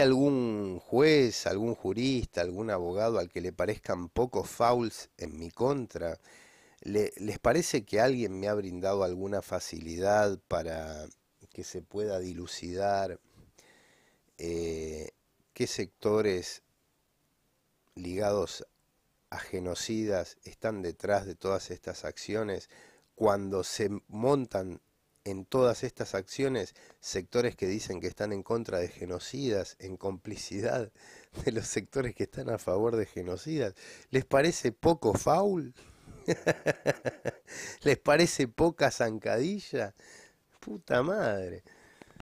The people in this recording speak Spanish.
algún juez, algún jurista, algún abogado al que le parezcan pocos fouls en mi contra? ¿Les parece que alguien me ha brindado alguna facilidad para que se pueda dilucidar eh, qué sectores ligados a genocidas están detrás de todas estas acciones cuando se montan en todas estas acciones sectores que dicen que están en contra de genocidas, en complicidad de los sectores que están a favor de genocidas. ¿Les parece poco faul? ¿Les parece poca zancadilla? Puta madre.